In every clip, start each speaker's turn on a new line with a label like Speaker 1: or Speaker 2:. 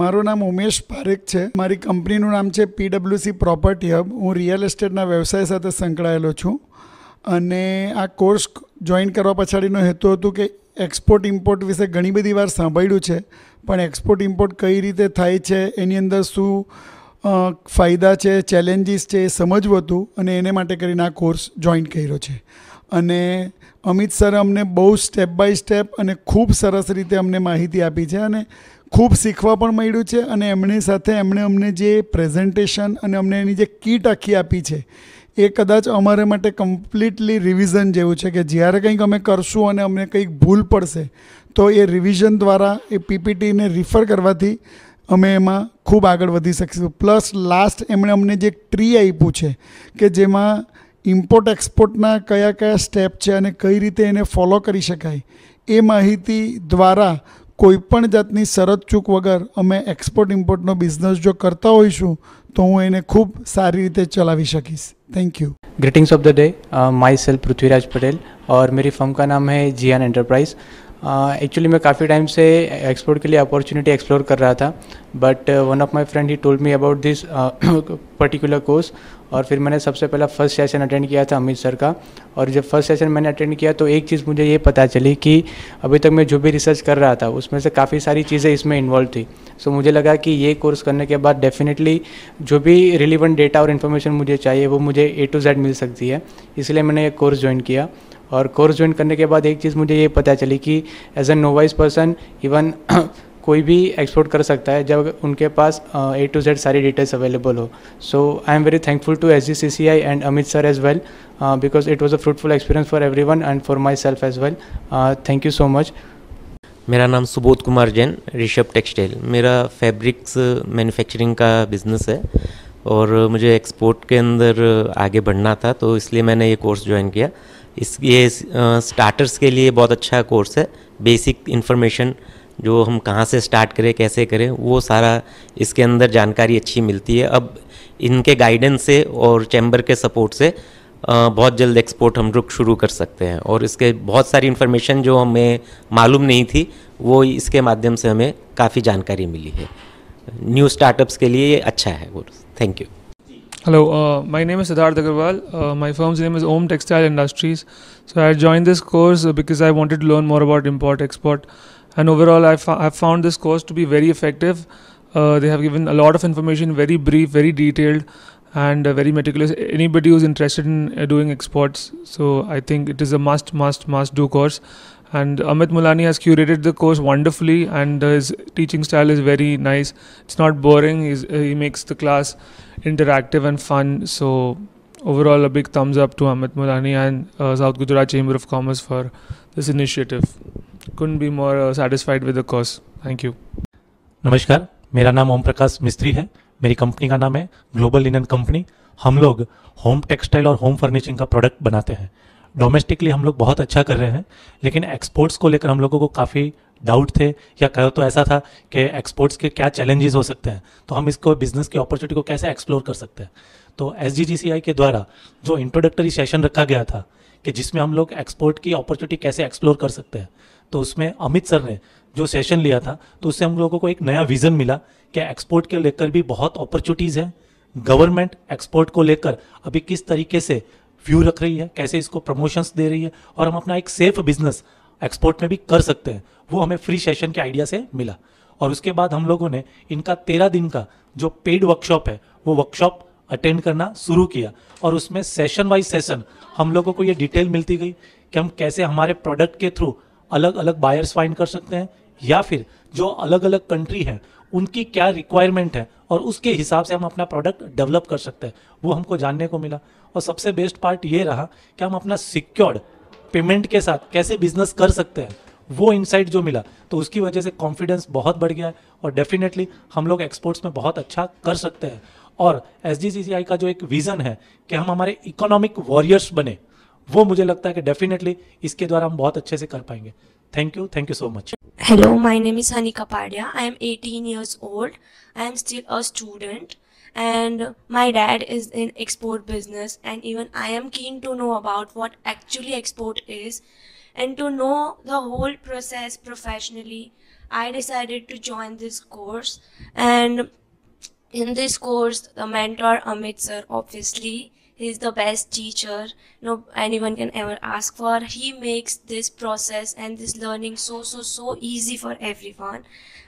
Speaker 1: મારું નામ ઉમેશ પારેખ છે મારી કંપનીનું નામ છે પીડબ્લ્યુસી પ્રોપર્ટી હબ હું રિયલ એસ્ટેટના વ્યવસાય સાથે સંકળાયેલો છું અને આ કોર્સ જોઈન કરવા પછાડીનો હેતુ હતો કે એક્સપોર્ટ ઇમ્પોર્ટ વિશે ઘણી બધી વાર સાંભળ્યું છે પણ એક્સપોર્ટ ઇમ્પોર્ટ કઈ રીતે થાય છે એની અંદર શું ફાયદા છે ચેલેન્જીસ છે એ સમજવું હતું અને એને માટે કરીને આ કોર્સ જોઈન કર્યો છે અને અમિત સરે અમને બહુ સ્ટેપ બાય સ્ટેપ અને ખૂબ સરસ રીતે અમને માહિતી આપી છે અને ખૂબ શીખવા પણ મળ્યું છે અને એમની સાથે એમણે અમને જે પ્રેઝન્ટેશન અને અમને એની જે કીટ આખી આપી છે એ કદાચ અમારે માટે કમ્પ્લીટલી રિવિઝન જેવું છે કે જ્યારે કંઈક અમે કરશું અને અમને કંઈક ભૂલ પડશે તો એ રિવિઝન દ્વારા એ પીપીટીને રિફર કરવાથી અમે એમાં ખૂબ આગળ વધી શકીશું પ્લસ લાસ્ટ એમણે અમને જે ટ્રી આપ્યું છે કે જેમાં ઇમ્પોર્ટ એક્સપોર્ટના કયા કયા સ્ટેપ છે અને કઈ રીતે એને ફોલો કરી શકાય એ માહિતી દ્વારા કોઈપણ જાતની શરત ચૂક વગર અમે એક્સપોર્ટ ઇમ્પોર્ટનો બિઝનેસ જો કરતા હોઈશું તો હું એને ખૂબ સારી રીતે ચલાવી શકીશ thank you
Speaker 2: greetings of the day myself Prithviraj Patel और मेरी फर्म का नाम है जियान एंटरप्राइज एक्चुअली मैं काफ़ी टाइम से एक्सपोर्ट के लिए अपॉर्चुनिटी एक्सप्लोर कर रहा था but one of my friend he told me about this particular course और फिर मैंने सबसे पहला फर्स्ट सेशन अटेंड किया था अमित सर का और जब फर्स्ट सेशन मैंने अटेंड किया तो एक चीज़ मुझे ये पता चली कि अभी तक मैं जो भी रिसर्च कर रहा था उसमें से काफ़ी सारी चीज़ें इसमें इन्वॉल्व थी सो मुझे लगा कि ये कोर्स करने के बाद डेफिनेटली जो भी रिलीवेंट डेटा और इन्फॉर्मेशन मुझे चाहिए वो मुझे ए टू जेड मिल सकती है इसलिए मैंने ये कोर्स ज्वाइन किया और कोर्स ज्वाइन करने के बाद एक चीज़ मुझे ये पता चली कि as a novice person even कोई भी एक्सपोर्ट कर सकता है जब उनके पास ए टू जेड सारी डिटेल्स अवेलेबल हो so I am very thankful to S G C C I and Amit sir as well because it was a fruitful experience for everyone and for myself as well thank you so much
Speaker 3: मेरा नाम Subodh Kumar Jain Rishabh textile मेरा fabrics manufacturing का business है और मुझे export के अंदर आगे बढ़ना था तो इसलिए मैंने ये कोर्स ज्वाइन किया इस ये स्टार्टर्स के लिए बहुत अच्छा कोर्स है बेसिक इन्फॉर्मेशन जो हम कहाँ से स्टार्ट करें कैसे करें वो सारा इसके अंदर जानकारी अच्छी मिलती है अब इनके गाइडेंस से और चैम्बर के सपोर्ट से बहुत जल्द एक्सपोर्ट हम रुक शुरू कर सकते हैं और इसके बहुत सारी इन्फॉर्मेशन जो हमें मालूम नहीं थी वो इसके माध्यम से हमें काफ़ी जानकारी मिली है न्यू स्टार्टअप्स के लिए ये अच्छा है thank you
Speaker 4: hello my name is Siddharth Agarwal my firm's name is Om textile industries so I join this course because I because I wanted to learn more And overall, I have found this course to be very effective. Uh, they have given a lot of information, very brief, very detailed, and uh, very meticulous. Anybody who's interested in uh, doing exports, so I think it is a must, must, must do course. And Amit Mulani has curated the course wonderfully, and uh, his teaching style is very nice. It's not boring. He's, uh, he makes the class interactive and fun. So overall, a big thumbs up to Amit Mulani and uh, South Gujarat Chamber of Commerce for this initiative. couldn't be more uh, with the the thank you
Speaker 5: नमस्कार मेरा नाम ओम प्रकाश मिस्त्री है मेरी company का नाम है global linen company हम लोग होम टेक्सटाइल और होम फर्निशिंग का प्रोडक्ट बनाते हैं डोमेस्टिकली हम लोग बहुत अच्छा कर रहे हैं लेकिन एक्सपोर्ट्स को लेकर हम लोगों को काफ़ी डाउट थे या कहो तो ऐसा था कि एक्सपोर्ट्स के क्या चैलेंजेस हो सकते हैं तो हम इसको बिजनेस की अपॉर्चुनिटी को कैसे एक्सप्लोर कर सकते हैं तो एस के द्वारा जो इंट्रोडक्टरी सेशन रखा गया था कि जिसमें हम लोग एक्सपोर्ट की अपॉर्चुनिटी कैसे एक्सप्लोर कर सकते हैं तो उसमें अमित सर ने जो सेशन लिया था तो उससे हम लोगों को एक नया विज़न मिला कि एक्सपोर्ट के लेकर भी बहुत अपॉर्चुनिटीज़ हैं गवर्नमेंट एक्सपोर्ट को लेकर अभी किस तरीके से व्यू रख रही है कैसे इसको प्रमोशंस दे रही है और हम अपना एक सेफ बिजनेस एक्सपोर्ट में भी कर सकते हैं वो हमें फ्री सेशन के आइडिया से मिला और उसके बाद हम लोगों ने इनका तेरह दिन का जो पेड वर्कशॉप है वो वर्कशॉप अटेंड करना शुरू किया और उसमें सेशन वाइज सेशन हम लोगों को ये डिटेल मिलती गई कि हम कैसे हमारे प्रोडक्ट के थ्रू अलग अलग बायर्स फाइंड कर सकते हैं या फिर जो अलग अलग कंट्री है उनकी क्या रिक्वायरमेंट है और उसके हिसाब से हम अपना प्रोडक्ट डेवलप कर सकते हैं वो हमको जानने को मिला और सबसे बेस्ट पार्ट ये रहा कि हम अपना सिक्योर्ड पेमेंट के साथ कैसे बिजनेस कर सकते हैं वो इनसाइट जो मिला तो उसकी वजह से कॉन्फिडेंस बहुत बढ़ गया है और डेफिनेटली हम लोग एक्सपोर्ट्स में बहुत अच्छा कर सकते हैं और एस का जो एक विज़न है कि हम हमारे इकोनॉमिक वॉरियर्स बने वो मुझे लगता है कि डेफिनेटली इसके द्वारा हम बहुत अच्छे से कर पाएंगे thank you thank you so much
Speaker 6: hello my name is Honey Kapadia I am 18 years old I am still a student and my dad is in export business and even i am keen to know about what actually export is and to know the whole process professionally i decided to join this course and in this course the mentor amit sir obviously he is the best teacher no anyone can ever ask for he makes this process and this learning so so so easy for everyone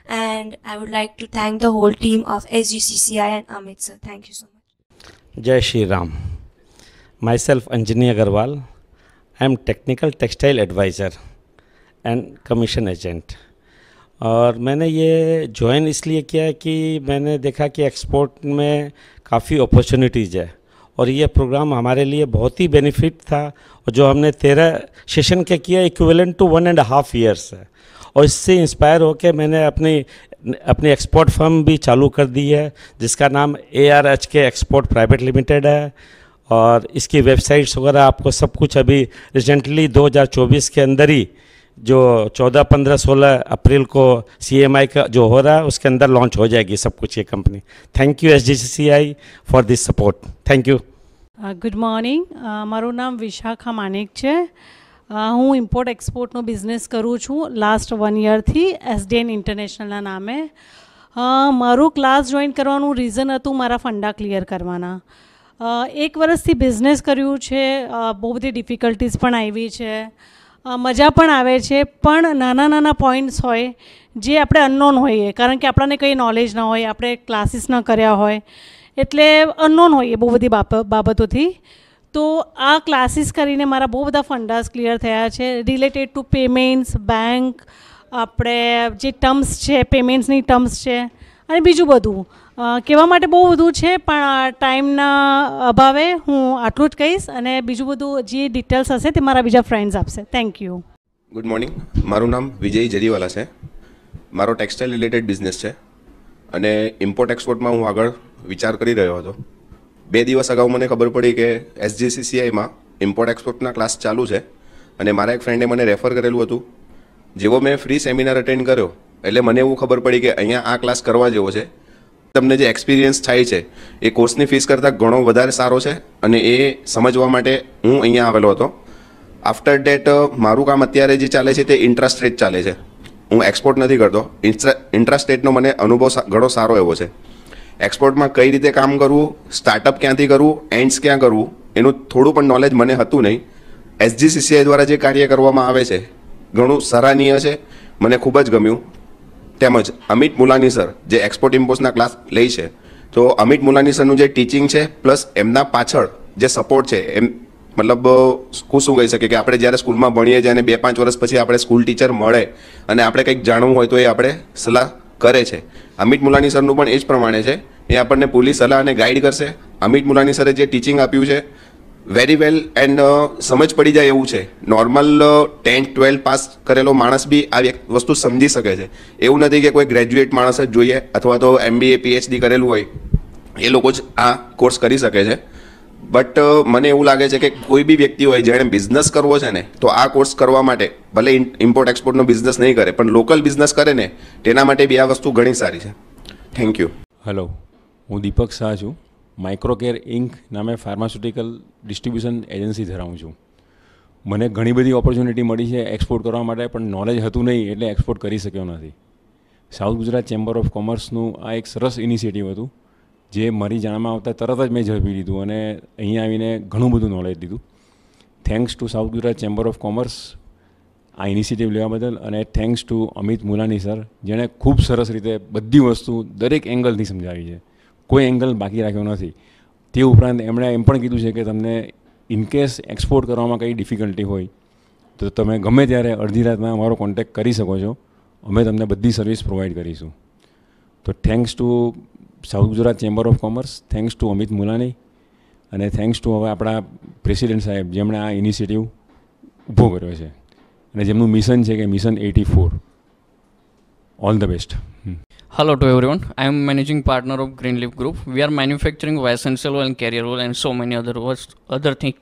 Speaker 6: and i would like to thank the whole team of sgcci and amit sir thank you so
Speaker 3: much jai shri ram myself anjani agarwal i am technical textile advisor and commission agent और मैंने ये join इसलिए किया कि मैंने देखा कि export में काफ़ी अपॉर्चुनिटीज़ है और ये प्रोग्राम हमारे लिए बहुत ही बेनिफिट था और जो हमने तेरह सेशन के किया equivalent to one and half years है और इससे इंस्पायर होकर मैंने अपनी अपनी एक्सपोर्ट फर्म भी चालू कर दी है जिसका नाम A R H K export private limited है और इसकी वेबसाइट्स वगैरह आपको सब कुछ अभी रिसेंटली 2024 के अंदर ही जो 14, 15, 16 अप्रैल को सीएमआई का जो हो रहा है उसके अंदर लॉन्च हो जाएगी सब कुछ ये company thank you SGCCI for this support thank you
Speaker 7: good morning મારું નામ વિશાખા માનેક છે uh, હું ઇમ્પોર્ટ એક્સપોર્ટનો બિઝનેસ કરું છું લાસ્ટ વન યરથી એસડીએન ઇન્ટરનેશનલના નામે uh, મારું ક્લાસ જોઈન કરવાનું રીઝન હતું મારા ફંડા ક્લિયર કરવાના uh, એક વર્ષથી બિઝનેસ કર્યું છે બહુ બધી ડિફિકલ્ટીઝ પણ આવી છે મજા પણ આવે છે પણ નાના નાના પોઈન્ટ્સ હોય જે આપણે અનનોન હોઈએ કારણ કે આપણાને કંઈ નોલેજ ન હોય આપણે ક્લાસીસ ન કર્યા હોય એટલે અનનોન હોઈએ બહુ બધી બાબતોથી તો આ ક્લાસીસ કરીને મારા બહુ બધા ફંડાસ ક્લિયર થયા છે રિલેટેડ ટુ પેમેન્ટ્સ બેંક આપણે જે ટર્મ્સ છે પેમેન્ટ્સની ટર્મ્સ છે અને બીજું બધું કહેવા માટે બહુ બધું છે પણ ટાઈમના અભાવે હું આટલું જ કહીશ અને બીજું બધું જે ડિટેલ્સ હશે તે મારા બીજા ફ્રેન્ડ્સ આપશે થેન્ક યુ
Speaker 8: ગુડ મોર્નિંગ મારું નામ વિજય જરીવાલા છે મારો ટેક્સટાઇલ રિલેટેડ બિઝનેસ છે અને ઇમ્પોર્ટ એક્સપોર્ટમાં હું આગળ વિચાર કરી રહ્યો હતો બે દિવસ અગાઉ મને ખબર પડી કે એસજીસીસીઆઈમાં ઇમ્પોર્ટ એક્સપોર્ટના ક્લાસ ચાલુ છે અને મારા એક ફ્રેન્ડે મને રેફર કરેલું હતું જેવો મેં ફ્રી સેમિનાર અટેન્ડ કર્યો એટલે મને એવું ખબર પડી કે અહીંયા આ ક્લાસ કરવા જેવો છે તમને જે એક્સપિરિયન્સ થાય છે એ કોર્સની ફીસ કરતાં ઘણો વધારે સારો છે અને એ સમજવા માટે હું અહીંયા આવેલો હતો આફ્ટર ડેટ મારું કામ અત્યારે જે ચાલે છે તે ઇન્ટરેસ્ટ રેટ ચાલે છે હું એક્સપોર્ટ નથી કરતો ઇન્ટરેસ્ટ રેટનો મને અનુભવ ઘણો સારો એવો છે એક્સપોર્ટમાં કઈ રીતે કામ કરવું સ્ટાર્ટઅપ ક્યાંથી કરવું એન્ડ્સ ક્યાં કરવું એનું થોડું પણ નોલેજ મને હતું નહીં એસજીસીસીઆઈ દ્વારા જે કાર્ય કરવામાં આવે છે ઘણું સરાહનીય છે મને ખૂબ જ ગમ્યું તેમજ અમિત મુલાની સર જે એક્સપોર્ટ ઇમ્પોર્ટના ક્લાસ લે છે તો અમિત મુલાની સરનું જે ટીચિંગ છે પ્લસ એમના પાછળ જે સપોર્ટ છે એમ મતલબ હું શું કહી શકીએ કે આપણે જ્યારે સ્કૂલમાં ભણીએ છીએ અને બે પાંચ વર્ષ પછી આપણે સ્કૂલ ટીચર મળે અને આપણે કંઈક જાણવું હોય તો એ આપણે સલાહ કરે છે અમિત મુલાની સરનું પણ એ જ પ્રમાણે છે એ આપણને પોલીસ સલાહ અને ગાઈડ કરશે અમિત મુલાની સરે જે ટીચિંગ આપ્યું છે વેરી વેલ એન્ડ સમજ પડી જાય એવું છે નોર્મલ ટેન્થ ટ્વેલ્થ પાસ કરેલો માણસ બી આ વસ્તુ સમજી શકે છે એવું નથી કે કોઈ ગ્રેજ્યુએટ માણસ જ જોઈએ અથવા તો એમબીએ પીએચડી કરેલું હોય એ લોકો જ આ કોર્સ કરી શકે છે બટ uh, મને એવું લાગે છે કે કોઈ બી વ્યક્તિ હોય જેણે બિઝનેસ કરવો છે ને તો આ કોર્સ કરવા માટે ભલે ઇમ્પોર્ટ એક્સપોર્ટનો બિઝનેસ નહીં કરે પણ લોકલ બિઝનેસ કરે ને તેના માટે બી આ વસ્તુ ઘણી સારી છે
Speaker 9: થેન્ક યુ હલો હું દીપક શાહ છું માઇક્રોકેર ઇન્ક નામે ફાર્માસ્યુટિકલ ડિસ્ટ્રીબ્યુશન એજન્સી ધરાવું છું મને ઘણી બધી ઓપોર્ચ્યુનિટી મળી છે એક્સપોર્ટ કરવા માટે પણ નોલેજ હતું નહીં એટલે એક્સપોર્ટ કરી શક્યો નથી સાઉથ ગુજરાત ચેમ્બર ઓફ કોમર્સનું આ એક સરસ ઇનિશિયેટિવ હતું જે મારી જાણમાં આવતા તરત જ મેં ઝડપી લીધું અને અહીં આવીને ઘણું બધું નોલેજ લીધું thanks to South Gujarat Chamber of Commerce આ ઇનિશિયેટિવ લેવા બદલ અને thanks to Amit Mulani sir જેણે ખૂબ સરસ રીતે બધી વસ્તુ દરેક એંગલથી સમજાવી છે કોઈ એંગલ બાકી રાખ્યો નથી તે ઉપરાંત એમણે એમ પણ કીધું છે કે તમને ઇનકેસ એક્સપોર્ટ કરવામાં કંઈ ડિફિકલ્ટી હોય તો તમે ગમે ત્યારે અડધી રાતમાં અમારો કોન્ટેક કરી શકો છો અમે તમને બધી સર્વિસ પ્રોવાઈડ કરીશું તો thanks to South Gujarat Chamber of Commerce thanks to Amit Mulani અને થેન્ક્સ ટુ હવે આપણા પ્રેસિડેન્ટ સાહેબ જેમણે આ ઇનિશિયેટિવ ઊભો કર્યો છે અને જેમનું મિશન છે કે mission eighty four all the best Hello to
Speaker 6: everyone. I am managing partner of Greenleaf Group. We are manufacturing essential oil and carrier oil and so many other other things.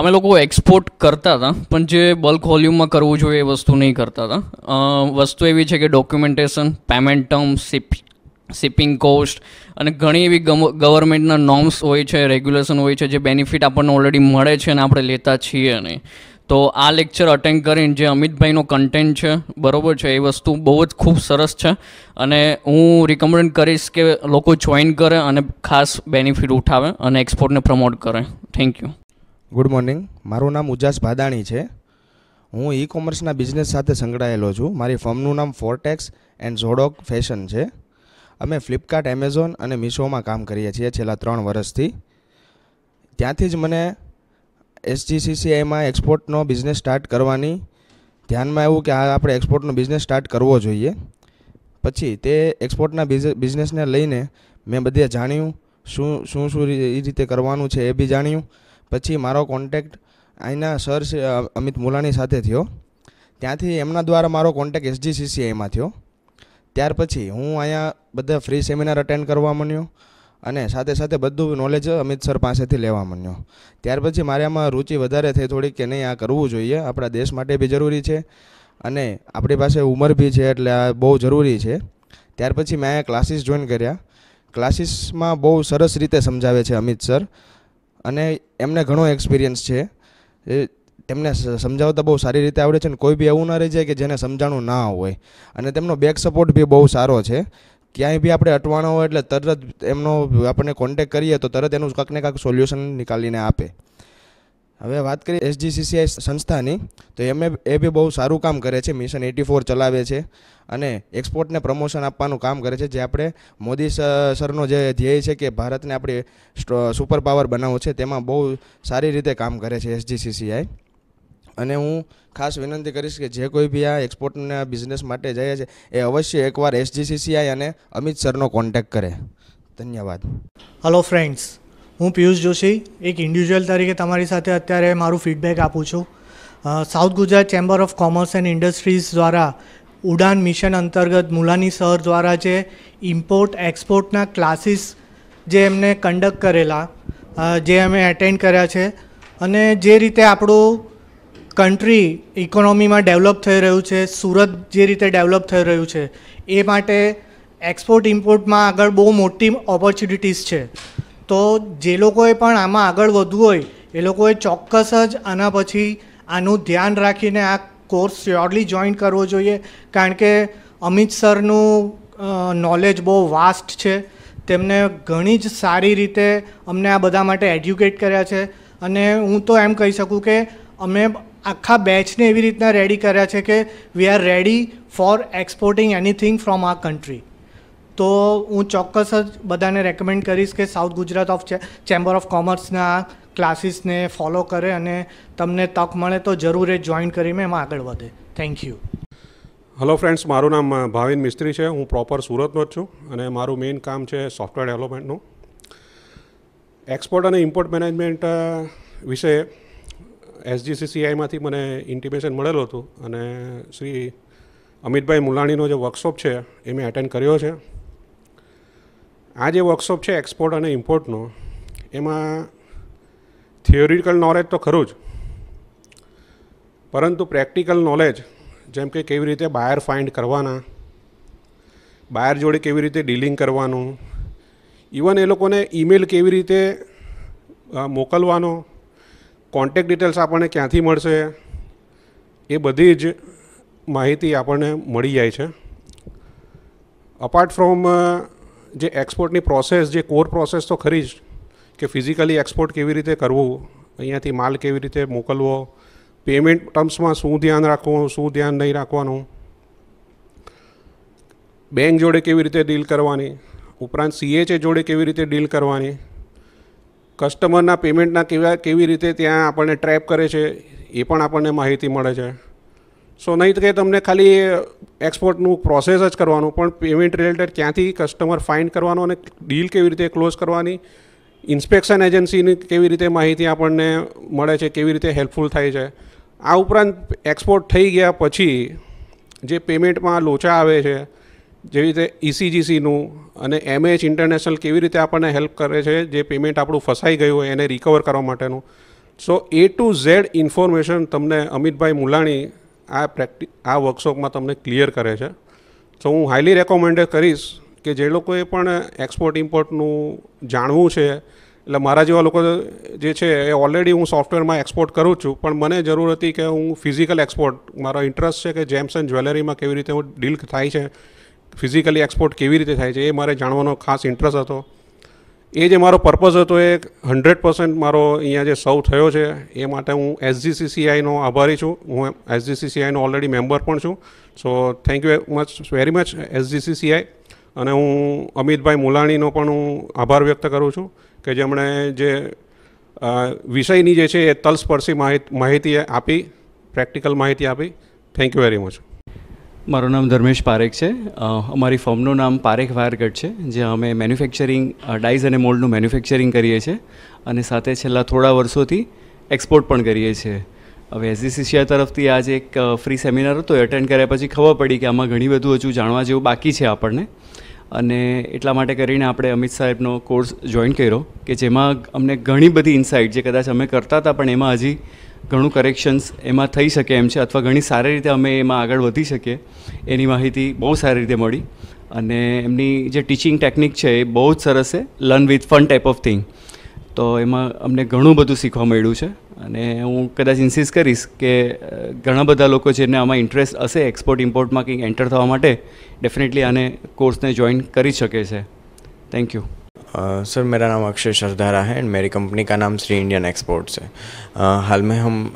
Speaker 6: અમે લોકો export કરતા હતા પણ જે bulk વોલ્યુમમાં કરવું જોઈએ એ વસ્તુ નહીં કરતા હતા વસ્તુ એવી છે કે documentation payment term shipping cost અને ઘણી એવી ગવર્મેન્ટના નોર્મ્સ હોય છે રેગ્યુલેશન હોય છે જે બેનિફિટ આપણને ઓલરેડી મળે છે અને આપણે લેતા છીએ નહીં તો આ લેક્ચર અટેન્ડ કરીને જે અમિતભાઈનો કન્ટેન્ટ છે બરાબર છે એ વસ્તુ બહુ જ ખૂબ સરસ છે અને હું રિકમેન્ડ કરીશ કે લોકો જોઈન કરે અને ખાસ બેનિફિટ ઉઠાવે અને એક્સપોર્ટને પ્રમોટ કરે થેન્ક યુ
Speaker 10: ગુડ મોર્નિંગ મારું નામ ઉજાસ ભાદાણી છે હું ઈ કોમર્સના બિઝનેસ સાથે સંકળાયેલો છું મારી ફર્મનું નામ ફોરટેક્સ એન્ડ ઝોડોક ફેશન છે અમે ફ્લિપકાર્ટ એમેઝોન અને મીશોમાં કામ કરીએ છીએ છેલ્લા ત્રણ વર્ષથી ત્યાંથી જ મને એસજીસીસીઆઈમાં એક્સપોર્ટનો બિઝનેસ સ્ટાર્ટ કરવાની ધ્યાનમાં એવું કે આ આપણે એક્સપોર્ટનો બિઝનેસ સ્ટાર્ટ કરવો જોઈએ પછી તે એક્સપોર્ટના બિઝનેસને લઈને મેં બધે જાણ્યું શું શું શું એ રીતે કરવાનું છે એ બી જાણ્યું પછી મારો કોન્ટેક્ટ અહીંના સર અમિત મુલાણી સાથે થયો ત્યાંથી એમના દ્વારા મારો કોન્ટેક્ટ એસજીસીસીઆઈમાં થયો ત્યાર પછી હું અહીંયા બધા ફ્રી સેમિનાર અટેન્ડ કરવા માંડ્યો અને સાથે સાથે બધું નોલેજ અમિત સર પાસેથી લેવા માંડ્યો ત્યાર પછી મારે આમાં રુચિ વધારે થઈ થોડીક કે નહીં આ કરવું જોઈએ આપણા દેશ માટે બી જરૂરી છે અને આપણી પાસે ઉંમર બી છે એટલે આ બહુ જરૂરી છે ત્યાર પછી મેં ક્લાસીસ જોઈન કર્યા ક્લાસીસમાં બહુ સરસ રીતે સમજાવે છે અમિત સર અને એમને ઘણો એક્સપિરિયન્સ છે એ તેમને સમજાવતા બહુ સારી રીતે આવડે છે અને કોઈ બી એવું ના રહી જાય કે જેને સમજાણું ના હોય અને તેમનો બેક સપોર્ટ બી બહુ સારો છે ક્યાંય બી આપણે અટવાણો હોય એટલે તરત એમનો આપણને કોન્ટેક કરીએ તો તરત એનું કાંક ને કાંક સોલ્યુશન નીકાળીને આપે હવે વાત કરીએ એસજીસીસીઆઈ સંસ્થાની તો એમ એ બી બહુ સારું કામ કરે છે મિશન એટી ફોર ચલાવે છે અને એક્સપોર્ટને પ્રમોશન આપવાનું કામ કરે છે જે આપણે મોદી સરનો જે ધ્યેય છે કે ભારતને આપણે સુપર પાવર બનાવવું છે તેમાં બહુ સારી રીતે કામ કરે છે એસજીસીસીઆઈ અને હું ખાસ વિનંતી કરીશ કે જે કોઈ બી આ એક્સપોર્ટના બિઝનેસ માટે જાય છે એ અવશ્ય એકવાર એસજીસીસીઆઈ અને અમિત સરનો કોન્ટેક કરે ધન્યવાદ હલો ફ્રેન્ડ્સ હું પિયુષ જોશી
Speaker 7: એક ઇન્ડિવિજ્યુઅલ તરીકે તમારી સાથે અત્યારે મારું ફીડબેક આપું છું South Gujarat Chamber of Commerce and industries દ્વારા ઉડાન મિશન અંતર્ગત મુલાની સર દ્વારા જે ઇમ્પોર્ટ એક્સપોર્ટના ક્લાસીસ જે એમને કન્ડક્ટ કરેલા જે અમે એટેન્ડ કર્યા છે અને જે રીતે આપણું કન્ટ્રી ઇકોનોમીમાં ડેવલપ થઈ રહ્યું છે સુરત જે રીતે ડેવલપ થઈ રહ્યું છે એ માટે એક્સપોર્ટ ઇમ્પોર્ટમાં આગળ બહુ મોટી ઓપોર્ચ્યુનિટીઝ છે તો જે લોકોએ પણ આમાં આગળ વધવું હોય એ લોકોએ ચોક્કસ જ આના પછી આનું ધ્યાન રાખીને આ કોર્સ શ્યોરલી જોઈન કરવો જોઈએ કારણ કે અમિત સરનું નોલેજ બહુ વાસ્ટ છે તેમને ઘણી જ સારી રીતે અમને આ બધા માટે એડ્યુકેટ કર્યા છે અને હું તો એમ કહી શકું કે અમે આખા બેચને એવી રીતના રેડી કર્યા છે કે we are ready for exporting anything from આ કન્ટ્રી તો હું ચોક્કસ જ બધાને રેકમેન્ડ કરીશ કે South Gujarat of Chamber of કોમર્સના ક્લાસીસને ફોલો કરે અને તમને તક મળે તો જરૂર એ જોઈન કરીને એમાં આગળ વધે થેન્ક યુ
Speaker 4: હલો ફ્રેન્ડ્સ મારું નામ ભાવિન મિસ્ત્રી છે હું પ્રોપર સુરતનો જ છું અને મારું મેઇન કામ છે સોફ્ટવેર ડેવલપમેન્ટનું એક્સપોર્ટ અને ઇમ્પોર્ટ મેનેજમેન્ટ વિશે એસજીસીસીઆઈમાંથી મને ઇન્ટિમેશન મળેલું હતું અને શ્રી અમિતભાઈ મુલાણીનો જે વર્કશોપ છે એ મેં એટેન્ડ કર્યો છે આ જે વર્કશોપ છે એક્સપોર્ટ અને ઇમ્પોર્ટનો એમાં થિયોરિટિકલ નોલેજ તો ખરું જ પરંતુ પ્રેક્ટિકલ નોલેજ જેમ કે કેવી રીતે બાયર ફાઇન્ડ કરવાના બાયર જોડે કેવી રીતે ડીલિંગ કરવાનું ઇવન એ લોકોને ઈમેલ કેવી રીતે મોકલવાનો કોન્ટેક ડિટેલ્સ આપણને ક્યાંથી મળશે એ બધી જ માહિતી આપણને મળી જાય છે અપાર્ટ ફ્રોમ જે એક્સપોર્ટની પ્રોસેસ જે કોર પ્રોસેસ તો ખરી જ કે ફિઝિકલી એક્સપોર્ટ કેવી રીતે કરવું અહીંયાથી માલ કેવી રીતે મોકલવો પેમેન્ટ ટર્મ્સમાં શું ધ્યાન રાખવું શું ધ્યાન નહીં રાખવાનું બેંક જોડે કેવી રીતે ડીલ કરવાની ઉપરાંત સીએચએ જોડે કેવી રીતે ડીલ કરવાની કસ્ટમરના પેમેન્ટના કેવા કેવી રીતે ત્યાં આપણને ટ્રેપ કરે છે એ પણ આપણને માહિતી મળે છે સો નહીં કે તમને ખાલી એક્સપોર્ટનું પ્રોસેસ જ કરવાનું પણ પેમેન્ટ રિલેટેડ ક્યાંથી કસ્ટમર ફાઇન્ડ કરવાનો અને ડીલ કેવી રીતે ક્લોઝ કરવાની ઇન્સ્પેક્શન એજન્સીની કેવી રીતે માહિતી આપણને મળે છે કેવી રીતે હેલ્પફુલ થાય છે આ ઉપરાંત એક્સપોર્ટ થઈ ગયા પછી જે પેમેન્ટમાં લોચા આવે છે જેવી રીતે ઇસીજીસીનું e અને એમએચ ઇન્ટરનેશનલ કેવી રીતે આપણને હેલ્પ કરે છે જે પેમેન્ટ આપણું ફસાઈ ગયું હોય એને રિકવર કરવા માટેનું so A to Z information તમને અમિતભાઈ મુલાણી આ પ્રેક્ટિ આ વર્કશોપમાં તમને ક્લિયર કરે છે સો હું હાઈલી રેકોમેન્ડ કરીશ કે જે લોકોએ પણ એક્સપોર્ટ ઇમ્પોર્ટનું જાણવું છે એટલે મારા જેવા લોકો જે છે એ ઓલરેડી હું સોફ્ટવેરમાં એક્સપોર્ટ કરું છું પણ મને જરૂર હતી કે હું ફિઝિકલ એક્સપોર્ટ મારો ઇન્ટરેસ્ટ છે કે જેમ્સ એન્ડ જ્વેલરીમાં કેવી રીતે હું ડીલ થાય છે ફિઝિકલી એક્સપોર્ટ કેવી રીતે થાય છે એ મારે જાણવાનો ખાસ ઇન્ટરેસ્ટ હતો એ જે મારો પર્પઝ હતો એ હન્ડ્રેડ પર્સન્ટ મારો અહીંયા જે સૌ થયો છે એ માટે હું એસજીસીસીઆઈનો આભારી છું હું એસજીસીસીઆઈનો ઓલરેડી મેમ્બર પણ છું so thank you much very much SGCCI અને હું અમિતભાઈ મુલાણીનો પણ હું આભાર વ્યક્ત કરું છું કે જેમણે જે વિષયની જે છે એ તલસ્પર્શી માહિતી આપી પ્રેક્ટિકલ માહિતી આપી થેન્ક યુ વેરી મચ મારું નામ ધર્મેશ પારેખ છે અમારી ફર્મનું નામ પારેખ
Speaker 3: વાયરકટ છે જ્યાં અમે મેન્યુફેક્ચરિંગ ડાઇઝ અને મોલ્ડનું મેન્યુફેક્ચરિંગ કરીએ છીએ અને સાથે છેલ્લા થોડા વર્ષોથી એક્સપોર્ટ પણ કરીએ છીએ હવે એસજીસીસીઆઈ તરફથી આજે એક ફ્રી સેમિનાર હતો એટેન્ડ કર્યા પછી ખબર પડી કે આમાં ઘણી બધું હજુ જાણવા જેવું બાકી છે આપણને અને એટલા માટે કરીને આપણે અમિત સાહેબનો કોર્સ જોઈન કર્યો કે જેમાં અમને ઘણી બધી ઇન્સાઇટ જે કદાચ અમે કરતા હતા પણ એમાં હજી ઘણું કરેક્શન્સ એમાં થઈ શકે એમ છે અથવા ઘણી સારી રીતે અમે એમાં આગળ વધી શકીએ એની માહિતી બહુ સારી રીતે મળી અને એમની જે ટીચિંગ ટેકનિક છે એ બહુ જ સરસ છે learn with fun type of thing તો એમાં અમને ઘણું બધું શીખવા મળ્યું છે અને હું કદાચ ઇન્સિસ કરીશ કે ઘણા બધા લોકો જેને આમાં ઇન્ટરેસ્ટ હશે એક્સપોર્ટ ઇમ્પોર્ટમાં કંઈક એન્ટર થવા માટે ડેફિનેટલી આને કોર્સને જોઈન
Speaker 6: કરી શકે છે થેન્ક યુ सर मेरा नाम अक्षय सरधारा है एंड मेरी कंपनी का नाम श्री इंडियन एक्सपोर्ट्स है uh, हाल में हम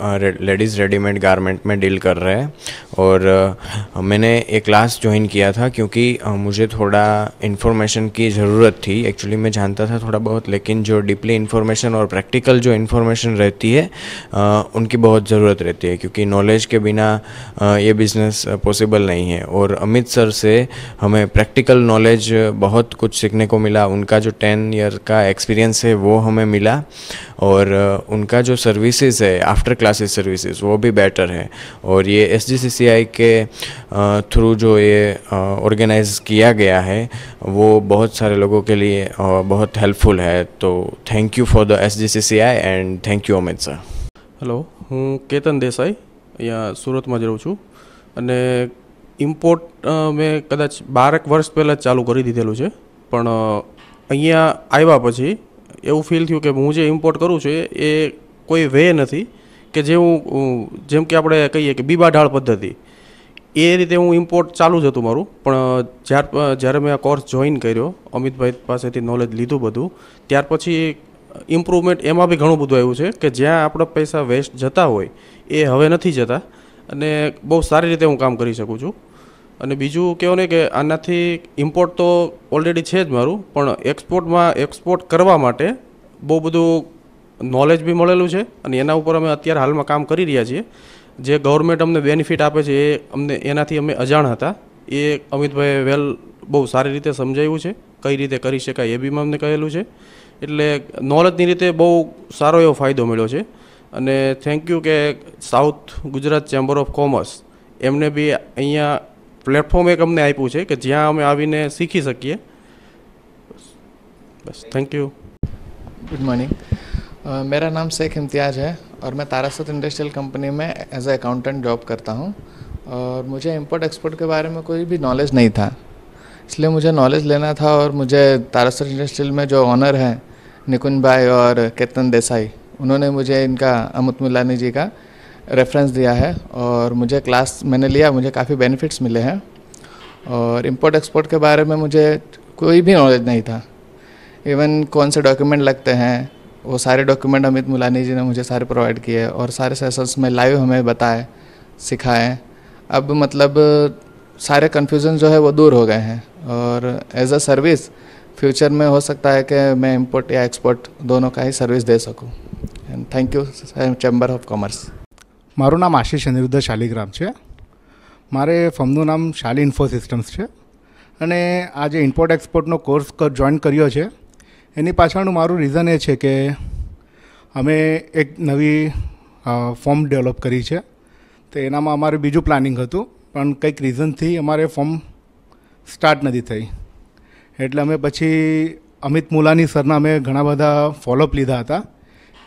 Speaker 6: लेडीज़ रेडीमेड गारमेंट में डील कर रहे हैं और uh, मैंने एक क्लास ज्वाइन किया था क्योंकि uh, मुझे थोड़ा इन्फॉर्मेशन की ज़रूरत थी एक्चुअली मैं जानता था थोड़ा बहुत लेकिन जो डीपली इन्फॉर्मेशन और प्रैक्टिकल जो इन्फॉर्मेशन रहती है उनकी बहुत ज़रूरत रहती है क्योंकि नॉलेज के बिना ये बिज़नेस पॉसिबल नहीं है और अमित सर से हमें प्रैक्टिकल नॉलेज बहुत कुछ सीखने को मिला उनका जो टेन ईयर का एक्सपीरियंस है वो हमें मिला और उनका जो सर्विसेज है आफ्टर क्लासेस सर्विसेज वो भी बेटर है और ये एस के थ्रू जो ये ऑर्गेनाइज किया गया है वो बहुत सारे लोगों के लिए बहुत हेल्पफुल है तो thank you for the S and thank you Amit sir
Speaker 11: hello हूँ केतन देसाई અહીંયા सूरत में રહું छूँ અને ઇમ્પોર્ટ મેં કદાચ બારેક વર્ષ પહેલાં ચાલુ કરી દીધેલું છે પણ અહીંયા આવ્યા પછી એવું ફીલ થયું કે હું જે ઇમ્પોર્ટ કરું છું એ કોઈ વે નથી કે જે હું જેમ કે આપણે કહીએ કે બીબા ઢાળ પદ્ધતિ એ રીતે હું ઇમ્પોર્ટ ચાલુ જ હતું મારું પણ જ્યારે જ્યારે મેં આ કોર્સ જોઈન કર્યો અમિતભાઈ પાસેથી નોલેજ લીધું બધું ત્યાર પછી ઇમ્પ્રુવમેન્ટ એમાં બી ઘણું બધું આવ્યું છે કે જ્યાં આપણા પૈસા વેસ્ટ જતા હોય એ હવે નથી જતા અને બહુ સારી રીતે હું કામ કરી શકું છું અને બીજું કહેવું ને કે આનાથી ઇમ્પોર્ટ તો ઓલરેડી છે જ મારું પણ એક્સપોર્ટમાં એક્સપોર્ટ કરવા માટે બહુ બધું નોલેજ બી મળેલું છે અને એના ઉપર અમે અત્યારે હાલમાં કામ કરી રહ્યા છીએ જે ગવર્મેન્ટ અમને બેનિફિટ આપે છે એ અમને એનાથી અમે અજાણ હતા એ અમિતભાઈએ વેલ બહુ સારી રીતે સમજાવ્યું છે કઈ રીતે કરી શકાય એ બી અમને કહેલું છે એટલે નોલેજની રીતે બહુ સારો એવો ફાયદો મળ્યો છે અને થેન્ક યુ કે South Gujarat Chamber of Commerce એમને બી અહીંયા प्लेटफॉर्म एक अमने आप છે કે જ્યાં અમે આવીને सकी શકીએ
Speaker 2: બસ થેન્ક गुड मॉर्निंग मेरा नाम शेख इम्तियाज़ है और मैं तारासत इंडस्ट्रियल कंपनी में एज ए अकाउंटेंट जॉब करता हूँ और मुझे इम्पोर्ट एक्सपोर्ट के बारे में कोई भी नॉलेज नहीं था इसलिए मुझे नॉलेज लेना था और मुझे तारासत इंडस्ट्रियल में जो ऑनर हैं निकुंज भाई और केतन देसाई उन्होंने मुझे इनका अमुत मिलानी जी का रेफरेंस दिया है और मुझे क्लास मैंने लिया मुझे काफ़ी बेनिफिट्स मिले हैं और इम्पोर्ट एक्सपोर्ट के बारे में मुझे कोई भी नॉलेज नहीं था इवन कौन से डॉक्यूमेंट लगते हैं वो सारे डॉक्यूमेंट अमित मुलानी जी ने मुझे सारे प्रोवाइड किए और सारे सेशंस में लाइव हमें बताए सिखाएँ अब मतलब सारे कन्फ्यूज़न जो है वो दूर हो गए हैं और एज अ सर्विस फ्यूचर में हो सकता है कि मैं इम्पोर्ट या एक्सपोर्ट दोनों का ही सर्विस दे सकूँ and thank you Chamber of Commerce
Speaker 12: મારું નામ આશિષ અનિરુદ્ધ શાલિગ્રામ છે મારે ફર્મનું નામ શાલી ઇન્ફો સિસ્ટમ્સ છે અને આ જે ઇમ્પોર્ટ એક્સપોર્ટનો કોર્સ જોઈન કર્યો છે એની પાછળનું મારું રીઝન એ છે કે અમે એક નવી ફોર્મ ડેવલપ કરી છે તો એનામાં અમારે બીજું પ્લાનિંગ હતું પણ કંઈક રીઝનથી અમારે ફોર્મ સ્ટાર્ટ નથી થઈ એટલે અમે પછી અમિત મુલાની સરના અમે ઘણા બધા ફોલોઅપ લીધા હતા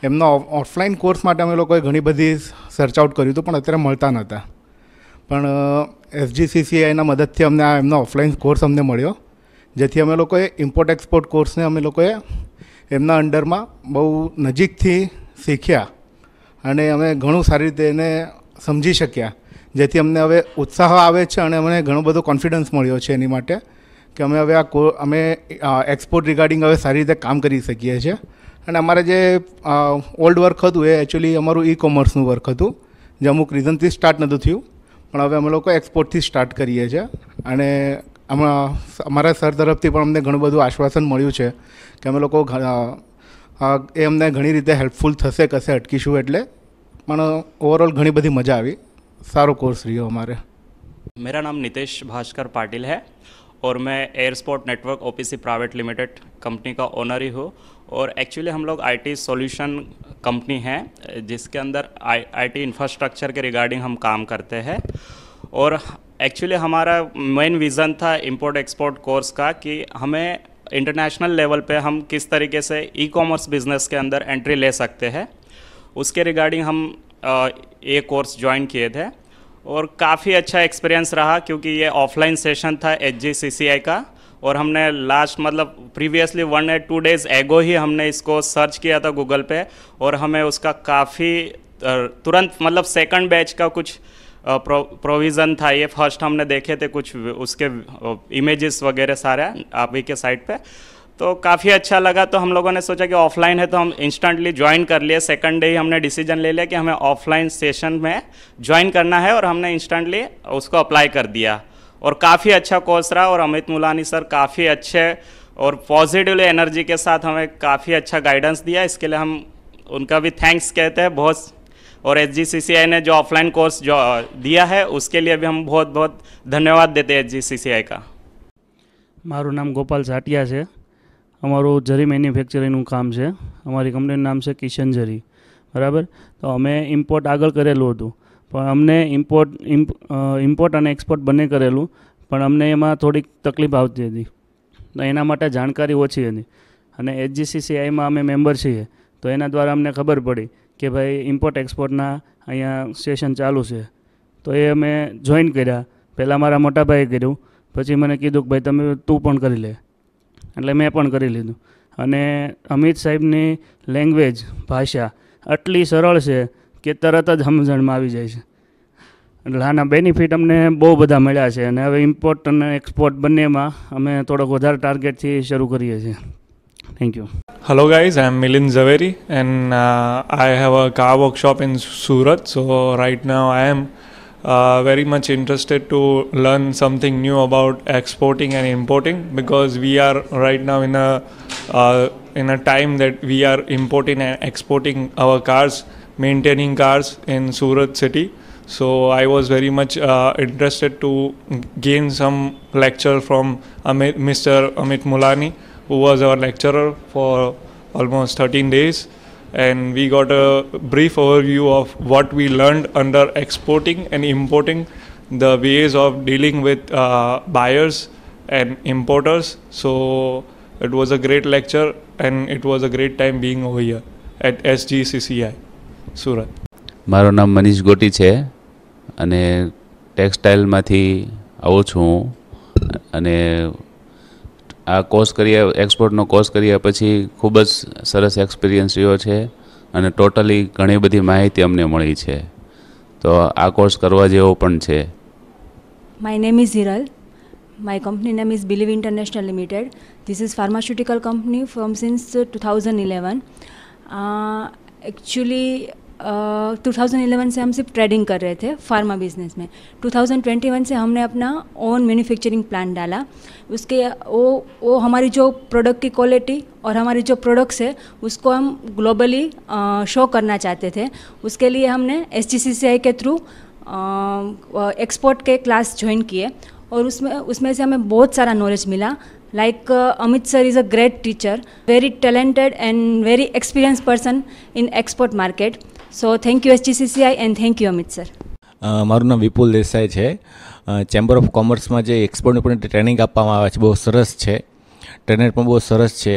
Speaker 12: એમના ઓફલાઈન કોર્સ માટે અમે લોકોએ ઘણી બધી સર્ચ આઉટ કર્યું હતું પણ અત્યારે મળતા નહોતા પણ એસજીસીસીઆઈના મદદથી અમને આ એમનો ઓફલાઈન કોર્સ અમને મળ્યો જેથી અમે લોકોએ ઇમ્પોર્ટ એક્સપોર્ટ કોર્સને અમે લોકોએ એમના અંડરમાં બહુ નજીકથી શીખ્યા અને અમે ઘણું સારી રીતે એને સમજી શક્યા જેથી અમને હવે ઉત્સાહ આવે છે અને અમને ઘણો બધો કોન્ફિડન્સ મળ્યો છે એની માટે કે અમે હવે આ કો અમે એક્સપોર્ટ રિગાર્ડિંગ હવે સારી રીતે કામ કરી શકીએ છીએ અને અમારે જે ઓલ્ડ વર્ક હતું એ એકચ્યુઅલી અમારું ઈ કોમર્સનું વર્ક હતું જે અમુક રીઝનથી સ્ટાર્ટ નહોતું થયું પણ હવે અમે લોકો એક્સપોર્ટથી સ્ટાર્ટ કરીએ છીએ અને અમારા સર તરફથી પણ અમને ઘણું બધું આશ્વાસન મળ્યું છે કે અમે લોકો એ અમને ઘણી રીતે હેલ્પફુલ થશે કશે અટકીશું એટલે પણ ઓવરઓલ ઘણી બધી મજા આવી સારો કોર્સ રહ્યો અમારે
Speaker 3: मेरा નામ નિતેશ ભાસ્કર પાટિલ है ઓર મેં airsport network OPC private limited company का ओनर હું और एक्चुअली हम लोग आईटी सॉल्यूशन कंपनी है जिसके अंदर आईटी इंफ्रास्ट्रक्चर के रिगार्डिंग हम काम करते हैं और एक्चुअली हमारा मेन विज़न था इंपोर्ट एक्सपोर्ट कोर्स का कि हमें इंटरनेशनल लेवल पे हम किस तरीके से ई कॉमर्स बिज़नेस के अंदर एंट्री ले सकते हैं उसके रिगार्डिंग हम ये कोर्स ज्वाइन किए थे और काफ़ी अच्छा एक्सपीरियंस रहा क्योंकि ये ऑफलाइन सेशन था एच का और हमने लास्ट मतलब प्रीवियसली वन या टू डेज एगो ही हमने इसको सर्च किया था गूगल पे और हमें उसका काफ़ी तुरंत मतलब सेकंड बैच का कुछ प्रोविज़न था ये फर्स्ट हमने देखे थे कुछ उसके इमेजेस वगैरह सारे आप ही के साइट पे तो काफ़ी अच्छा लगा तो हम लोगों ने सोचा कि ऑफलाइन है तो हम इंस्टेंटली ज्वाइन कर लिए सेकंड डे ही हमने डिसीजन ले लिया कि हमें ऑफलाइन सेशन में ज्वाइन करना है और हमने इंस्टेंटली उसको अप्लाई कर दिया और काफ़ी अच्छा कोर्स रहा और अमित मुलानी सर काफ़ी अच्छे और पॉजिटिव एनर्जी के साथ हमें काफ़ी अच्छा गाइडेंस दिया इसके लिए हम उनका भी थैंक्स कहते हैं बहुत और एच ने जो ऑफलाइन कोर्स जो दिया है उसके लिए भी हम बहुत बहुत धन्यवाद देते हैं एच का मारू नाम गोपाल साटिया है अमरु जरी मेन्युफेक्चरिंग काम है अमरी कंपनी नाम से किशन जरी बराबर तो અમે इम्पोर्ट आग करेलुत પણ અમને ઇમ્પોર્ટ ઇમ્પોર્ટ અને એક્સપોર્ટ બંને કરેલું પણ અમને એમાં થોડીક તકલીફ આવતી હતી તો એના માટે જાણકારી ઓછી હતી અને એચજીસીસીઆઈમાં અમે મેમ્બર છીએ તો એના દ્વારા અમને ખબર પડી કે ભાઈ ઇમ્પોર્ટ એક્સપોર્ટના અહીંયા સેશન ચાલુ છે તો એ અમે જોઈન કર્યા પહેલાં મારા મોટાભાઈએ કર્યું પછી મને કીધું કે ભાઈ તમે તું પણ કરી લે એટલે મેં પણ કરી લીધું અને અમિત સાહેબની લેંગ્વેજ ભાષા આટલી સરળ છે કે તરત જ સમજણમાં આવી જાય છે એટલે આના બેનિફિટ અમને બહુ બધા મળ્યા છે અને હવે ઇમ્પોર્ટ અને એક્સપોર્ટ બંનેમાં અમે થોડોક વધારે ટાર્ગેટથી શરૂ કરીએ છીએ thank you Hello guys, I'm Milin Zaveri and uh, I have a car workshop in Surat. So right now I am uh, very much interested to learn something new about exporting and importing because we are right now in a uh, in a time that we are importing and exporting our cars maintaining cars in Surat city. So I was very much uh, interested to gain some lecture from Amit, Mr. Amit Mulani, who was our lecturer for almost 13 days. And we got a brief overview of what we learned under exporting and importing, the ways of dealing with uh, buyers and importers.
Speaker 4: So it was a great lecture and it was a great time being over here at
Speaker 9: SGCCI. Surat
Speaker 8: મારું નામ મનીષ ગોટી છે અને ટેક્સટાઇલમાંથી આવું છું અને આ course કર્યા એક્સપોર્ટનો course કર્યા પછી ખૂબ જ સરસ એક્સપિરિયન્સ રહ્યો છે અને ટોટલી ઘણી બધી માહિતી અમને મળી છે તો આ કોર્સ કરવા જેવો પણ છે
Speaker 13: my name is Hiral my company name is Believe international limited this is pharmaceutical company from since two thousand eleven actually uh, 2011 से हम सिर्फ ट्रेडिंग कर रहे थे फार्मा बिजनेस में 2021 से हमने अपना ओन मैन्युफैक्चरिंग प्लान डाला उसके वो वो हमारी जो प्रोडक्ट की क्वालिटी और हमारी जो प्रोडक्ट्स है उसको हम ग्लोबली शो करना चाहते थे उसके लिए हमने एस के थ्रू एक्सपोर्ट के क्लास ज्वाइन किए और उसमें उसमें से हमें बहुत सारा नॉलेज मिला Like uh, Amit sir is a great teacher, very talented and very experienced person in export market. So thank you SGCCI and thank you Amit sir.
Speaker 9: Uh, મારું નામ વિપુલ
Speaker 12: દેસાઈ છે ચેમ્બર ઓફ કોમર્સમાં જે એક્સપર્ટની પણ ટ્રેનિંગ આપવામાં આવે છે બહુ સરસ છે ટ્રેનર પણ બહુ સરસ છે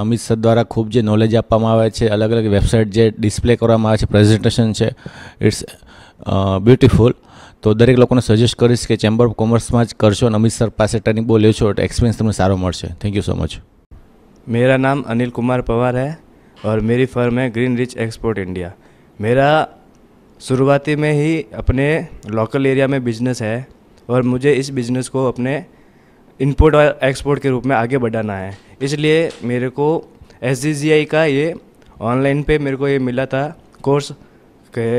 Speaker 12: અમિત uh, સર દ્વારા ખૂબ જે નોલેજ આપવામાં આવે છે અલગ અલગ વેબસાઇટ જે ડિસ્પ્લે કરવામાં આવે છે પ્રેઝન્ટેશન છે ઇટ્સ બ્યુટિફુલ uh, तो दरक लोग ने सजेस्ट કે कि ઓફ ऑफ कॉमर्स में અને અમિત अमित सर पास બહુ લ્યો एक्सपीरियंस तुम्हें એક્સપીરિયન્સ તમને
Speaker 5: थैंक यू થેન્ક યુ
Speaker 6: मेरा नाम अनिल कुमार पवार है और मेरी फर्म है ग्रीन रिच एक्सपोर्ट इंडिया मेरा शुरुआती में ही अपने लोकल एरिया में बिजनेस है और मुझे इस बिज़नेस को अपने इंपोर्ट और एक्सपोर्ट के रूप में आगे बढ़ाना है इसलिए मेरे को एस का ये ऑनलाइन पे मेरे को ये मिला था कोर्स के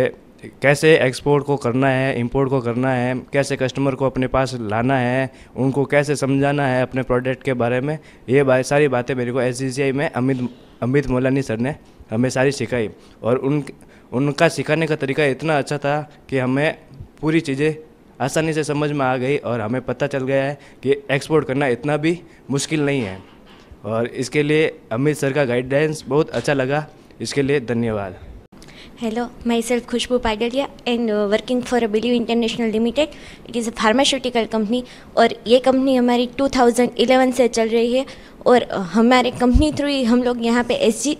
Speaker 6: कैसे एक्सपोर्ट को करना है इंपोर्ट को करना है कैसे कस्टमर को अपने पास लाना है उनको कैसे समझाना है अपने प्रोडक्ट के बारे में ये बा, सारी बातें मेरे को एस में अमित अमित मौलानी सर ने हमें सारी सिखाई और उन उनका सिखाने का तरीका इतना अच्छा था कि हमें पूरी चीज़ें आसानी से समझ में आ गई और हमें पता चल गया है कि एक्सपोर्ट करना इतना भी मुश्किल नहीं है और इसके लिए अमित सर का गाइडेंस बहुत अच्छा लगा इसके लिए धन्यवाद hello myself Khushbu Padalia and working for a Believe international limited it is a pharmaceutical company और ये कंपनी हमारी 2011 से चल रही है और uh, हमारे कंपनी थ्रू ही हम लोग यहाँ पे एस जी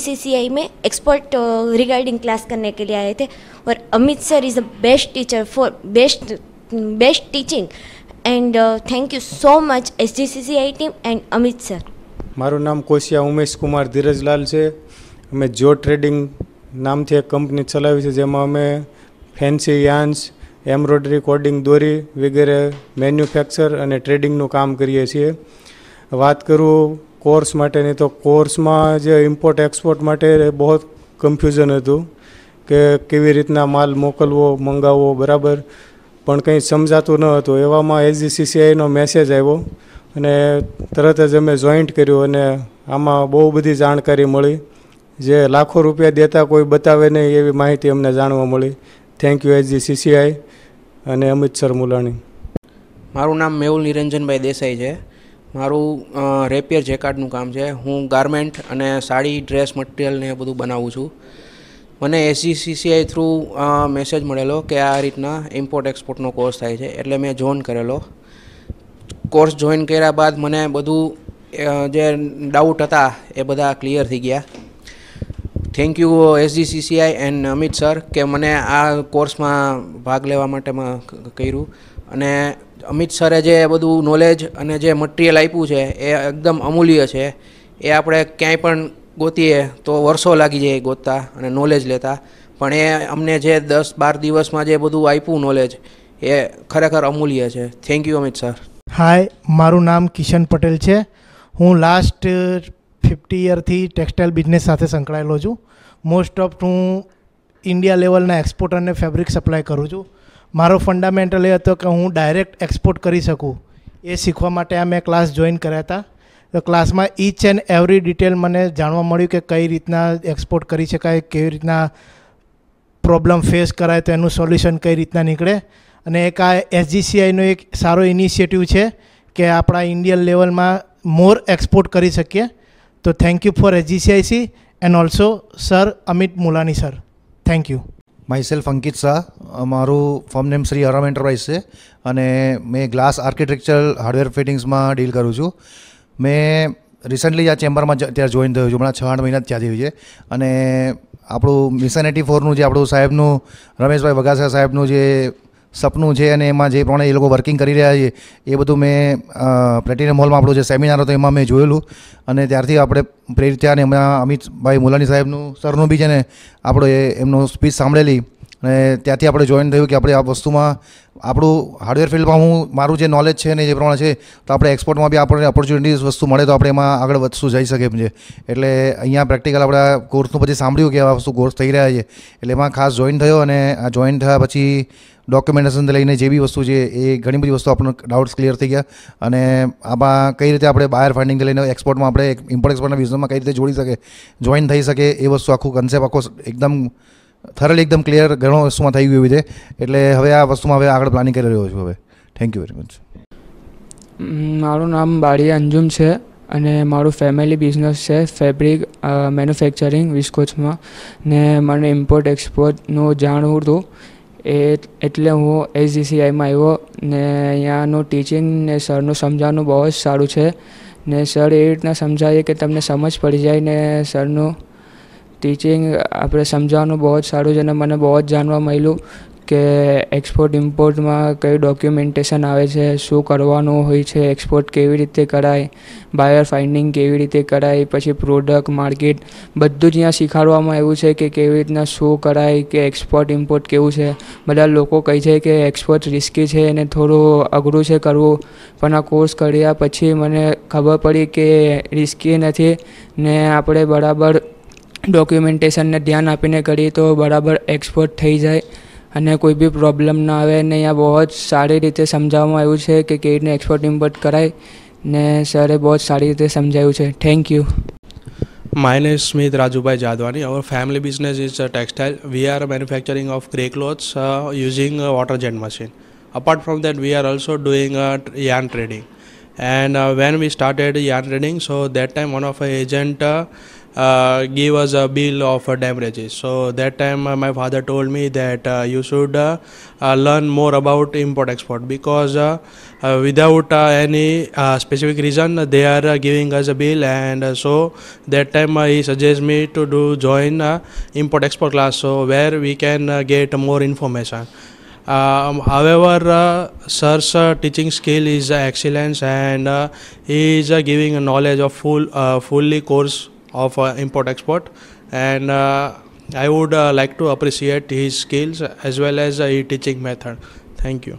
Speaker 6: एस में एक्सपर्ट रिगार्डिंग क्लास करने के लिए आए थे और Amit sir is a best teacher for best best teaching and thank you so much S G C C I team and Amit sir
Speaker 2: मारू नाम कोशिया उमेश कुमार धीरज लाल से मैं जो ट्रेडिंग નામથી એક કંપની ચલાવી છે જેમાં અમે ફેન્સી યાન્સ એમ્બ્રોઇડરી કોડિંગ દોરી વગેરે મેન્યુફેક્ચર અને ટ્રેડિંગનું કામ કરીએ છીએ વાત કરું કોર્સ માટેની તો કોર્સમાં જે ઇમ્પોર્ટ એક્સપોર્ટ માટે બહુ કન્ફ્યુઝન હતું કે કેવી રીતના માલ મોકલવો મંગાવવો બરાબર પણ કંઈ સમજાતું ન હતું એવામાં સીસીઆઈનો મેસેજ આવ્યો અને તરત જ અમે જોઈન્ટ કર્યું અને આમાં બહુ બધી જાણકારી મળી જે લાખો રૂપિયા દેતા કોઈ બતાવે નહીં એવી માહિતી અમને જાણવા મળી થેન્ક યુ એચજી સીસીઆઈ અને અમિતસર મુલાણી
Speaker 13: મારું નામ મેહુલ નિરંજનભાઈ દેસાઈ છે મારું રેપિયર જેકાર્ડનું કામ છે હું ગારમેન્ટ અને સાડી ડ્રેસ ને એ બધું બનાવું છું મને સીસીઆઈ થ્રુ મેસેજ મળેલો કે આ રીતના ઇમ્પોર્ટ એક્સપોર્ટનો કોર્સ થાય છે એટલે મેં જોઈન કરેલો કોર્સ જોઈન કર્યા બાદ મને બધું જે ડાઉટ હતા એ બધા ક્લિયર થઈ ગયા thank you SGCCI and Amit sir કે મને આ કોર્સમાં ભાગ લેવા માટે કર્યું અને અમિત સરે જે બધું નોલેજ અને જે મટિરિયલ આપ્યું છે એ એકદમ અમૂલ્ય છે એ આપણે ક્યાંય પણ ગોતીએ તો વર્ષો લાગી જાય ગોતતા અને નોલેજ લેતા પણ એ અમને જે દસ બાર દિવસમાં જે બધું આપ્યું નોલેજ એ ખરેખર અમૂલ્ય છે thank you Amit sir
Speaker 12: hi મારું નામ કિશન પટેલ છે હું લાસ્ટ ફિફ્ટી યરથી ટેક્સટાઇલ બિઝનેસ સાથે સંકળાયેલો છું મોસ્ટ ઓફ હું ઇન્ડિયા લેવલના એક્સપોર્ટરને ફેબ્રિક સપ્લાય કરું છું મારો ફંડામેન્ટલ એ હતો કે હું ડાયરેક્ટ એક્સપોર્ટ કરી શકું એ શીખવા માટે આ મેં ક્લાસ જોઈન કર્યા હતા તો ક્લાસમાં ઈચ એન્ડ એવરી ડિટેલ મને જાણવા મળ્યું કે કઈ રીતના એક્સપોર્ટ કરી શકાય કેવી રીતના પ્રોબ્લેમ ફેસ કરાય તો એનું સોલ્યુશન કઈ રીતના નીકળે અને એક આ એસજીસીઆઈનો એક સારો ઇનિશિયેટિવ છે કે આપણા ઇન્ડિયન લેવલમાં મોર એક્સપોર્ટ કરી શકીએ તો thank you for SGCIC and also Sir Amit Mulani sir. Thank you.
Speaker 14: Myself Ankit Shah મારું form name Shri Aram enterprise છે અને મેં ગ્લાસ આર્કિટેક્ચર હાર્ડવેર ફિટિંગ્સમાં ડીલ કરું છું મેં રિસન્ટલી આ ચેમ્બરમાં અત્યારે જોઈન થયું છું હમણાં છ આઠ મહિના જ ત્યાં થયું છે અને આપણું મિશન એટી ફોરનું જે આપણું સાહેબનું રમેશભાઈ વઘાસા સાહેબનું જે સપનું છે અને એમાં જે પ્રમાણે એ લોકો વર્કિંગ કરી રહ્યા છે એ બધું મેં પ્લેટિનિયમ હોલમાં આપણું જે સેમિનાર હતો એમાં મેં જોયેલું અને ત્યારથી આપણે પ્રેરિત થયા અને હમણાં અમિતભાઈ મુલાની સાહેબનું સરનું બી છે ને આપણો એ એમનું સ્પીચ સાંભળેલી અને ત્યાંથી આપણે જોઈન થયું કે આપણે આ વસ્તુમાં આપણું હાર્ડવેર ફિલ્ડમાં હું મારું જે નોલેજ છે ને જે પ્રમાણે છે તો આપણે એક્સપોર્ટમાં બી આપણને ઓપોર્ચ્યુનિટીઝ વસ્તુ મળે તો આપણે એમાં આગળ વધશું જઈ શકે એમ છે એટલે અહીંયા પ્રેક્ટિકલ આપણા કોર્સનું પછી સાંભળ્યું કે આ વસ્તુ કોર્સ થઈ રહ્યા છે એટલે એમાં ખાસ જોઈન થયો અને આ જોઈન થયા પછી ડોક્યુમેન્ટેશનથી લઈને જે બી વસ્તુ છે એ ઘણી બધી વસ્તુ આપણને ડાઉટ્સ ક્લિયર થઈ ગયા અને આમાં કઈ રીતે આપણે બાયર ફાઇન્ડિંગથી લઈને એક્સપોર્ટમાં આપણે ઇમ્પોર્ટ એક્સપોર્ટના બિઝનેસમાં કઈ રીતે જોડી શકે જોઈન થઈ શકે એ વસ્તુ આખું કન્સેપ્ટ આખો એકદમ થરલ એકદમ ક્લિયર ઘણો વસ્તુમાં થઈ ગયું રીતે એટલે હવે આ વસ્તુમાં હવે આગળ પ્લાનિંગ કરી રહ્યો છું હવે થેન્ક યુ વેરી મચ
Speaker 13: મારું નામ બાળી અંજુમ છે અને મારું ફેમિલી બિઝનેસ છે ફેબ્રિક મેન્યુફેક્ચરિંગ વિસ્કોચમાં ને મને ઇમ્પોર્ટ એક્સપોર્ટનું જાણવું હતું એ એટલે હું એસજીસીઆઈમાં આવ્યો ને અહીંયાનું ટીચિંગ ને સરનું સમજાવવાનું બહુ જ સારું છે ને સર એવી રીતના સમજાવીએ કે તમને સમજ પડી જાય ને સરનું ટીચિંગ આપણે સમજાવવાનું બહુ જ સારું છે અને મને બહુ જ જાણવા મળ્યું કે એક્સપોર્ટ ઇમ્પોર્ટમાં કયું ડોક્યુમેન્ટેશન આવે છે શું કરવાનું હોય છે એક્સપોર્ટ કેવી રીતે કરાય બાયર ફાઇન્ડિંગ કેવી રીતે કરાય પછી પ્રોડક્ટ માર્કેટ બધું જ અહીંયા શીખવાડવામાં આવ્યું છે કે કેવી રીતના શું કરાય કે એક્સપોર્ટ ઇમ્પોર્ટ કેવું છે બધા લોકો કહે છે કે એક્સપોર્ટ રિસ્કી છે અને થોડું અઘરું છે કરવું પણ આ કોર્સ કર્યા પછી મને ખબર પડી કે રિસ્કી નથી ને આપણે બરાબર ડોક્યુમેન્ટેશનને ધ્યાન આપીને કરીએ તો બરાબર એક્સપોર્ટ થઈ જાય અને કોઈ બી પ્રોબ્લેમ ના આવે ને અહીંયા બહુ જ સારી રીતે સમજાવવામાં આવ્યું છે કે કેવી રીતને એક્સપોર્ટ ઇમ્પોર્ટ કરાય ને સરે બહુ જ સારી રીતે સમજાવ્યું છે thank you
Speaker 10: My name is Smith Rajubai Jadwani. Our family business is uh, textile. We are manufacturing of grey clothes uh, using uh, water jet machine. Apart from that, we are also doing uh, yarn trading. And uh, when we started yarn trading, so that time one of our agent uh, Uh, give us a bill of uh, damages. So that time uh, my father told me that uh, you should uh, learn more about import export because without any specific reason they are giving us a bill and so that time he suggests me to do join import export class so where we can get more information. Um, however, uh, sir's uh, teaching skill is uh, excellence and uh, he is giving knowledge of full fully course of uh, import export and uh, I would uh, like to appreciate his skills as well as his teaching method. Thank you.